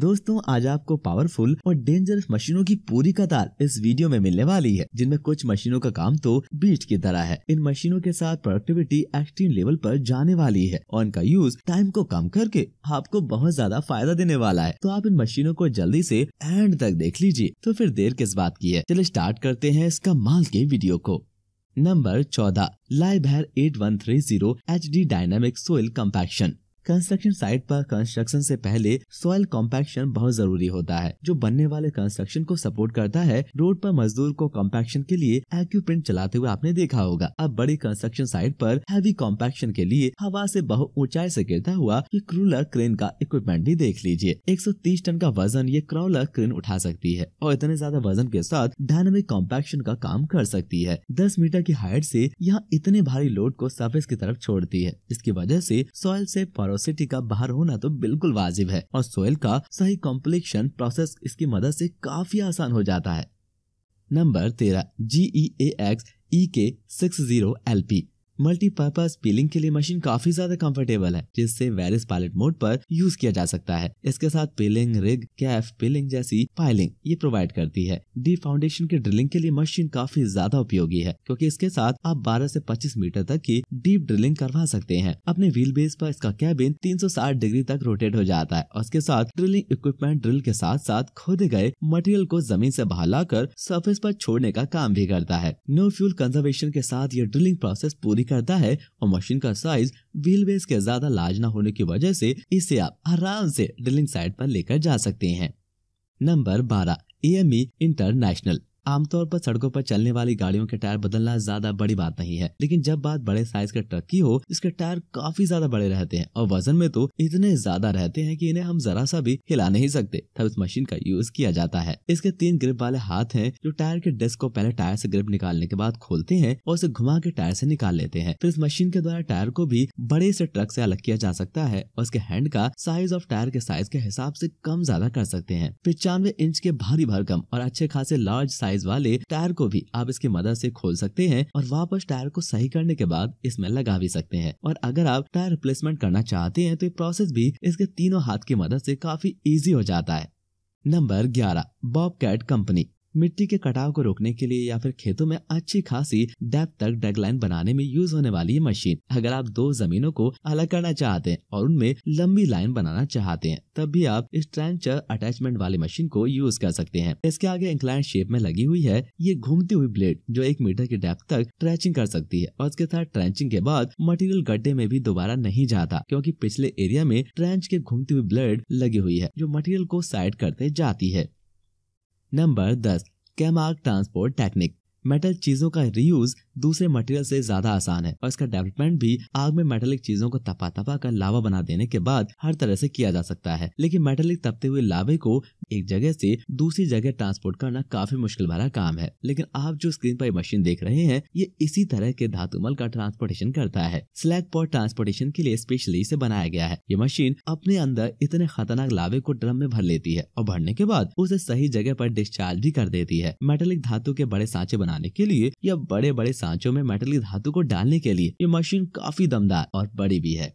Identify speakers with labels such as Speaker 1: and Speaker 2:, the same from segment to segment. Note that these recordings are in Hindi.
Speaker 1: दोस्तों आज आपको पावरफुल और डेंजरस मशीनों की पूरी कतार इस वीडियो में मिलने वाली है जिनमें कुछ मशीनों का काम तो बीट की तरह है इन मशीनों के साथ प्रोडक्टिविटी एक्सट्रीम लेवल पर जाने वाली है और इनका यूज टाइम को कम करके आपको बहुत ज्यादा फायदा देने वाला है तो आप इन मशीनों को जल्दी से एंड तक देख लीजिए तो फिर देर किस बात की है चलिए स्टार्ट करते हैं इसका माल के वीडियो को नंबर चौदह लाइभैर eight one three zero H D dynamic soil compaction construction site पर कंस्ट्रक्शन से पहले सॉइल कॉम्पैक्शन बहुत जरूरी होता है जो बनने वाले कंस्ट्रक्शन को सपोर्ट करता है रोड पर मजदूर को कॉम्पैक्शन के लिए एक्यूप्रिंट चलाते हुए आपने देखा होगा अब बड़ी कंस्ट्रक्शन साइट पर हैवी कॉम्पैक्शन के लिए हवा से बहुत ऊंचाई से गिरता हुआ ये क्रूलर क्रेन का इक्विपमेंट भी देख लीजिए एक टन का वजन ये क्रॉलर क्रेन उठा सकती है और इतने ज्यादा वजन के साथ डायनामिक कॉम्पैक्शन का काम कर सकती है दस मीटर की हाइट ऐसी यहाँ इतने भारी लोड को सर्फेस की तरफ छोड़ती है इसकी वजह ऐसी सॉइल ऐसी पोरोसिटी का बाहर होना तो बिल्कुल वाजिब है और सोयल का सही कॉम्प्लेक्शन प्रोसेस इसकी मदद से काफी आसान हो जाता है नंबर तेरह जी ई ए एक्स ई के six zero L P multipurpose piling के लिए मशीन काफी ज्यादा कंफर्टेबल है जिससे वेरिस पायलट मोड पर यूज किया जा सकता है इसके साथ पिलिंग रिग कैफ पिलिंग जैसी पाइलिंग ये प्रोवाइड करती है डी फाउंडेशन के ड्रिलिंग के लिए मशीन काफी ज्यादा उपयोगी है क्योंकि इसके साथ आप 12 से 25 मीटर तक की डीप ड्रिलिंग करवा सकते हैं अपने व्हील बेस पर इसका कैबिन 360 डिग्री तक रोटेट हो जाता है और इसके साथ ड्रिलिंग इक्विपमेंट ड्रिल के साथ साथ खोदे गए मटेरियल को जमीन से बहला कर सर्फेस पर छोड़ने का काम भी करता है नो फ्यूल कंजर्वेशन के साथ ये ड्रिलिंग प्रोसेस पूरी कैरी करता है और मशीन का साइज व्हील बेस के ज्यादा लार्ज ना होने की वजह से इसे आप आराम से ड्रिलिंग साइट पर लेकर जा सकते हैं नंबर बारह ए एम ई इंटरनेशनल आमतौर पर सड़कों पर चलने वाली गाड़ियों के टायर बदलना ज्यादा बड़ी बात नहीं है लेकिन जब बात बड़े साइज के ट्रक की हो इसके टायर काफी ज्यादा बड़े रहते हैं और वजन में तो इतने ज्यादा रहते हैं कि इन्हें हम जरा सा भी हिला नहीं सकते तब इस मशीन का यूज किया जाता है इसके तीन ग्रिप वाले हाथ है जो टायर के डिस्क को पहले टायर ऐसी ग्रिप निकालने के बाद खोलते हैं और उसे घुमा के टायर ऐसी निकाल लेते हैं फिर इस मशीन के द्वारा टायर को भी बड़े से ट्रक ऐसी अलग किया जा सकता है और इसके हैंड का साइज ऑफ टायर के साइज के हिसाब ऐसी कम ज्यादा कर सकते हैं पिचानवे इंच के भारी भरकम और अच्छे खासे लार्ज साइज साइज वाले टायर को भी आप इसकी मदद से खोल सकते हैं और वापस टायर को सही करने के बाद इसमें लगा भी सकते हैं और अगर आप टायर रिप्लेसमेंट करना चाहते हैं तो ये प्रोसेस भी इसके तीनों हाथ की मदद से काफी इजी हो जाता है नंबर ग्यारह बॉब कैट कंपनी मिट्टी के कटाव को रोकने के लिए या फिर खेतों में अच्छी खासी डेप्थ तक लाइन बनाने में यूज होने वाली ये मशीन अगर आप दो जमीनों को अलग करना चाहते हैं और उनमें लंबी लाइन बनाना चाहते हैं तब भी आप इस ट्रेंचर अटैचमेंट वाली मशीन को यूज कर सकते हैं इसके आगे इंक्लाइन शेप में लगी हुई है ये घूमती हुई ब्लेड जो एक मीटर की डेप्थ तक ट्रेचिंग कर सकती है और इसके साथ ट्रेंचिंग के बाद मटेरियल गड्ढे में भी दोबारा नहीं जाता क्योंकि पिछले एरिया में ट्रेंच के घूमती हुई ब्लेड लगी हुई है जो मटेरियल को साइड करते जाती है नंबर दस कैमार्क ट्रांसपोर्ट टेक्निक मेटल चीजों का रीयूज दूसरे मटेरियल से ज्यादा आसान है और इसका डेवलपमेंट भी आग में मेटलिक चीजों को तपा तपा कर लावा बना देने के बाद हर तरह से किया जा सकता है लेकिन मेटलिक तपते हुए लावे को एक जगह से दूसरी जगह ट्रांसपोर्ट करना काफी मुश्किल भरा काम है लेकिन आप जो स्क्रीन पर मशीन देख रहे हैं ये इसी तरह के धातुमल का ट्रांसपोर्टेशन करता है स्लैग पॉट ट्रांसपोर्टेशन के लिए स्पेशली इसे बनाया गया है ये मशीन अपने अंदर इतने खतरनाक लावे को ड्रम में भर लेती है और भरने के बाद उसे सही जगह पर डिस्चार्ज भी कर देती है मेटलिक धातु के बड़े सांचे बना बनाने के लिए या बड़े बड़े सांचो में की धातु को डालने के लिए ये मशीन काफी दमदार और बड़ी भी है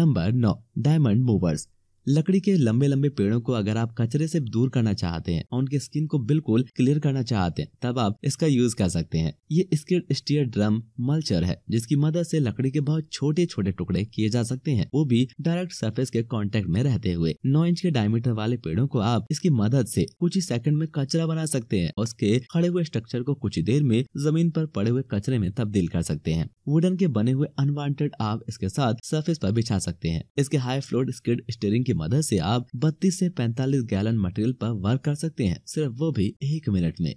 Speaker 1: नंबर नौ डायमंड मूवर्स लकड़ी के लंबे लंबे पेड़ों को अगर आप कचरे से दूर करना चाहते हैं और उनके स्किन को बिल्कुल क्लियर करना चाहते हैं तब आप इसका यूज कर सकते हैं ये स्किड स्टीयर ड्रम मल्चर है जिसकी मदद से लकड़ी के बहुत छोटे छोटे टुकड़े किए जा सकते हैं वो भी डायरेक्ट सरफेस के कॉन्टेक्ट में रहते हुए नौ इंच के डायमीटर वाले पेड़ों को आप इसकी मदद से कुछ ही सेकंड में कचरा बना सकते हैं उसके खड़े हुए स्ट्रक्चर को कुछ ही देर में जमीन पर पड़े हुए कचरे में तब्दील कर सकते हैं वुडन के बने हुए अनवांटेड आप इसके साथ सरफेस पर बिछा सकते हैं इसके हाई फ्लोर स्किड स्टेयरिंग की मदद से आप 32 से 45 गैलन मटेरियल पर वर्क कर सकते हैं सिर्फ वो भी एक मिनट में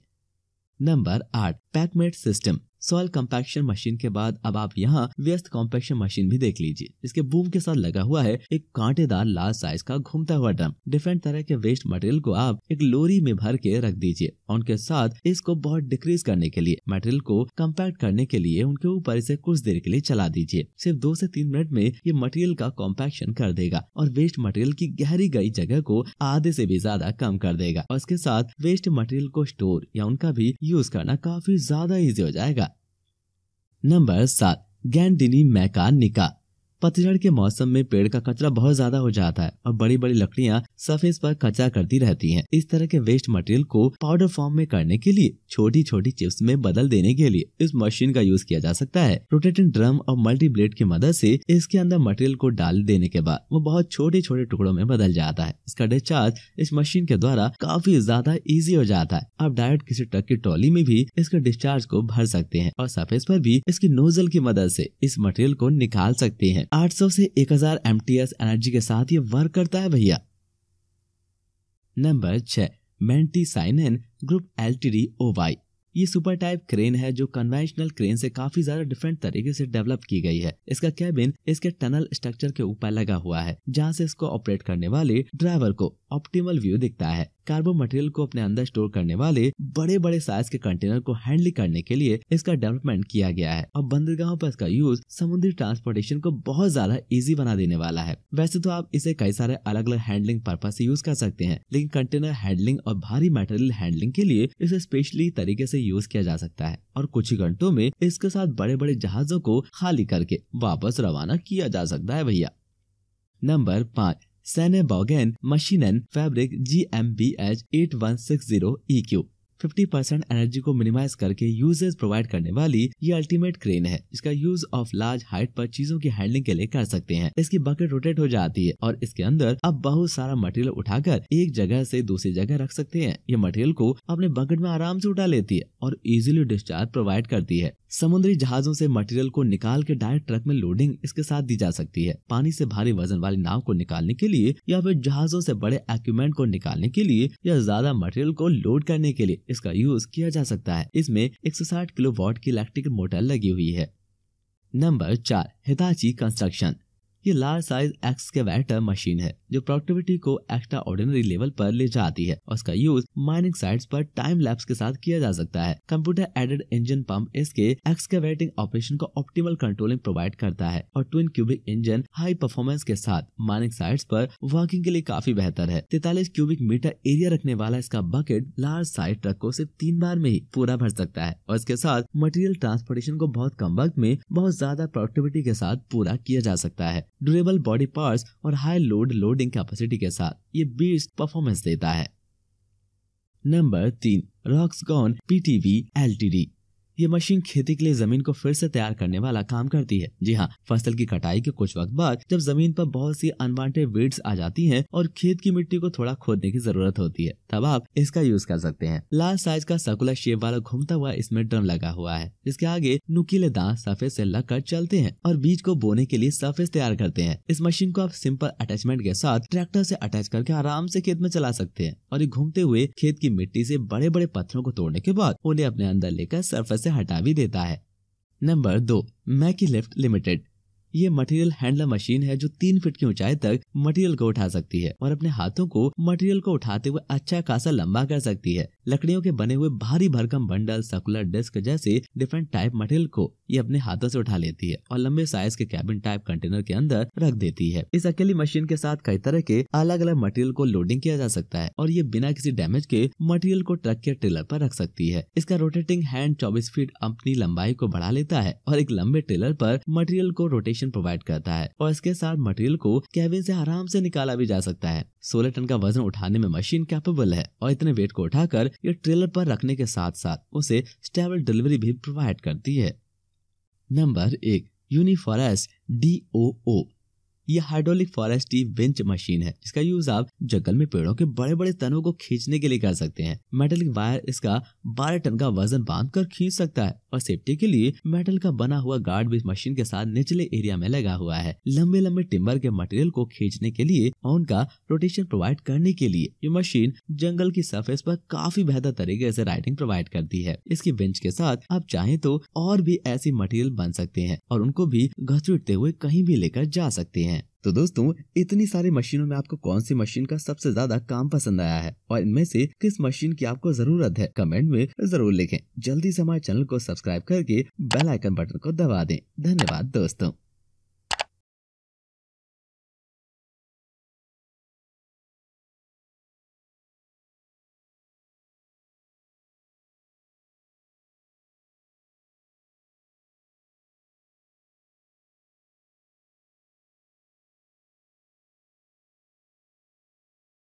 Speaker 1: नंबर आठ पैकमेट सिस्टम सॉयल कम्पैक्शन मशीन के बाद अब आप यहाँ व्यस्त कॉम्पेक्शन मशीन भी देख लीजिए इसके बूम के साथ लगा हुआ है एक कांटेदार लाल साइज का घूमता हुआ ड्रम डिफरेंट तरह के वेस्ट मटेरियल को आप एक लोरी में भर के रख दीजिए और उनके साथ इसको बहुत डिक्रीज करने के लिए मटेरियल को कम्पैक्ट करने के लिए उनके ऊपर इसे कुछ देर के लिए चला दीजिए सिर्फ दो ऐसी तीन मिनट में ये मटेरियल का कॉम्पैक्शन कर देगा और वेस्ट मटेरियल की गहरी गई जगह को आधे ऐसी भी ज्यादा कम कर देगा और इसके साथ वेस्ट मटेरियल को स्टोर या उनका भी यूज करना काफी ज्यादा इजी हो जाएगा नंबर सात गैंडिनी निका पतझड़ के मौसम में पेड़ का कचरा बहुत ज्यादा हो जाता है और बड़ी बड़ी लकड़ियाँ सफेद पर कचरा करती रहती है इस तरह के वेस्ट मटेरियल को पाउडर फॉर्म में करने के लिए छोटी छोटी चिप्स में बदल देने के लिए इस मशीन का यूज किया जा सकता है रोटेटिंग ड्रम और मल्टी ब्लेड की मदद से इसके अंदर मटेरियल को डाल देने के बाद वो बहुत छोटे छोटे टुकड़ों में बदल जाता है इसका डिस्चार्ज इस मशीन के द्वारा काफी ज्यादा इजी हो जाता है आप डायरेक्ट किसी ट्रक की ट्रॉली में भी इसके डिस्चार्ज को भर सकते हैं और सफेद पर भी इसकी नोजल की मदद से इस मटेरियल को निकाल सकते हैं 800 से 1000 एमटीएस एनर्जी के साथ ये वर्क करता है भैया नंबर छह मेंटी साइन एन ग्रुप एल टी डी ओ वाई ये सुपर टाइप क्रेन है जो कन्वेंशनल क्रेन से काफी ज्यादा डिफरेंट तरीके से डेवलप की गई है इसका कैबिन इसके टनल स्ट्रक्चर के ऊपर लगा हुआ है जहाँ से इसको ऑपरेट करने वाले ड्राइवर को ऑप्टिमल व्यू दिखता है कार्बो मटेरियल को अपने अंदर स्टोर करने वाले बड़े बड़े साइज के कंटेनर को हैंडल करने के लिए इसका डेवलपमेंट किया गया है और बंदरगाहों पर इसका यूज समुद्री ट्रांसपोर्टेशन को बहुत ज्यादा इजी बना देने वाला है वैसे तो आप इसे कई सारे अलग अलग हैंडलिंग पर्पज से यूज कर सकते हैं लेकिन कंटेनर हैंडलिंग और भारी मटेरियल हैंडलिंग के लिए इसे स्पेशली तरीके से यूज किया जा सकता है और कुछ ही घंटों में इसके साथ बड़े बड़े जहाजों को खाली करके वापस रवाना किया जा सकता है भैया नंबर पाँच machine G M B H eight one six zero E Q fifty percent energy को मिनिमाइज करके यूजर्स प्रोवाइड करने वाली ये अल्टीमेट क्रेन है इसका यूज ऑफ लार्ज हाइट पर चीजों की हैंडलिंग के लिए कर सकते हैं इसकी बकेट रोटेट हो जाती है और इसके अंदर अब बहुत सारा मटेरियल उठाकर एक जगह से दूसरी जगह रख सकते हैं ये मटेरियल को अपने बकेट में आराम से उठा लेती है और इजिली डिस्चार्ज प्रोवाइड करती है समुद्री जहाजों से मटेरियल को निकाल के डायरेक्ट ट्रक में लोडिंग इसके साथ दी जा सकती है पानी से भारी वजन वाली नाव को निकालने के लिए या फिर जहाजों से बड़े एक्विपमेंट को निकालने के लिए या ज्यादा मटेरियल को लोड करने के लिए इसका यूज किया जा सकता है इसमें एक किलो वॉट की इलेक्ट्रिक मोटर लगी हुई है नंबर चार हिताची कंस्ट्रक्शन ये लार्ज साइज एक्सकेवेटर मशीन है जो प्रोडक्टिविटी को एक्स्ट्रा ऑर्डिनरी लेवल पर ले जाती है और इसका यूज माइनिंग साइट्स पर टाइम लैप्स के साथ किया जा सकता है कंप्यूटर एडेड इंजन पंप इसके एक्सकेवेटिंग ऑपरेशन को ऑप्टिमल कंट्रोलिंग प्रोवाइड करता है और twin cubic engine high performance के साथ माइनिंग साइट्स पर वर्किंग के लिए काफी बेहतर है तैतालीस क्यूबिक मीटर एरिया रखने वाला इसका बकेट लार्ज साइज ट्रक को सिर्फ तीन बार में ही पूरा भर सकता है और इसके साथ मटेरियल ट्रांसपोर्टेशन को बहुत कम वक्त में बहुत ज्यादा प्रोडक्टिविटी के साथ पूरा किया जा सकता है ड्यूरेबल बॉडी पार्ट्स और हाई लोड लोडिंग कैपेसिटी के साथ ये बीस परफॉर्मेंस देता है नंबर तीन रॉक्सगॉन पीटीवी एलटीडी ये मशीन खेती के लिए जमीन को फिर से तैयार करने वाला काम करती है जी हाँ फसल की कटाई के कुछ वक्त बाद जब जमीन पर बहुत सी अनवांटेड वीड्स आ जाती हैं और खेत की मिट्टी को थोड़ा खोदने की जरूरत होती है तब आप इसका यूज कर सकते हैं लाल साइज का सर्कुलर शेप वाला घूमता हुआ इसमें ड्रम लगा हुआ है जिसके आगे नुकीले दांत सफेद से कर चलते हैं और बीज को बोने के लिए सफेद तैयार करते हैं इस मशीन को आप सिंपल अटैचमेंट के साथ ट्रैक्टर से अटैच करके आराम से खेत में चला सकते हैं और ये घूमते हुए खेत की मिट्टी से बड़े बड़े पत्थरों को तोड़ने के बाद उन्हें अपने अंदर लेकर सरफेस से हटा भी देता है नंबर दो मैकी लिफ्ट लिमिटेड ये मटेरियल हैंडलर मशीन है जो तीन फीट की ऊंचाई तक मटेरियल को उठा सकती है और अपने हाथों को मटेरियल को उठाते हुए अच्छा खासा लंबा कर सकती है लकड़ियों के बने हुए भारी भरकम बंडल सर्कुलर डिस्क जैसे डिफरेंट टाइप मटेरियल को ये अपने हाथों से उठा लेती है और लंबे साइज के कैबिन टाइप कंटेनर के अंदर रख देती है इस अकेली मशीन के साथ कई तरह के अलग अलग मटेरियल को लोडिंग किया जा सकता है और ये बिना किसी डैमेज के मटेरियल को ट्रक के ट्रेलर पर रख सकती है इसका रोटेटिंग हैंड चौबीस फीट अपनी लंबाई को बढ़ा लेता है और एक लंबे ट्रेलर पर मटेरियल को रोटेशन इंसुलेशन प्रोवाइड करता है और इसके साथ मटेरियल को कैबिन से आराम से निकाला भी जा सकता है सोलह टन का वजन उठाने में मशीन कैपेबल है और इतने वेट को उठाकर ये ट्रेलर पर रखने के साथ साथ उसे स्टेबल डिलीवरी भी प्रोवाइड करती है नंबर एक यूनिफॉरेस्ट डी ओ ओ ये हाइड्रोलिक फॉरेस्ट विंच मशीन है इसका यूज आप जंगल में पेड़ों के बड़े बड़े तनों को खींचने के लिए कर सकते हैं मेटल वायर इसका बारह टन का वजन बांध कर खींच सकता है और सेफ्टी के लिए मेटल का बना हुआ गार्ड भी मशीन के साथ निचले एरिया में लगा हुआ है लंबे लंबे टिम्बर के मटेरियल को खींचने के लिए और उनका रोटेशन प्रोवाइड करने के लिए ये मशीन जंगल की सरफेस पर काफी बेहतर तरीके से राइडिंग प्रोवाइड करती है इसकी बेंच के साथ आप चाहे तो और भी ऐसी मटेरियल बन सकते हैं और उनको भी घसीटते हुए कहीं भी लेकर जा सकते हैं हैं तो दोस्तों इतनी सारी मशीनों में आपको कौन सी मशीन का सबसे ज्यादा काम पसंद आया है और इनमें से किस मशीन की आपको जरूरत है कमेंट में जरूर लिखें जल्दी से हमारे चैनल को सब्सक्राइब करके बेल आइकन बटन को दबा दें धन्यवाद दोस्तों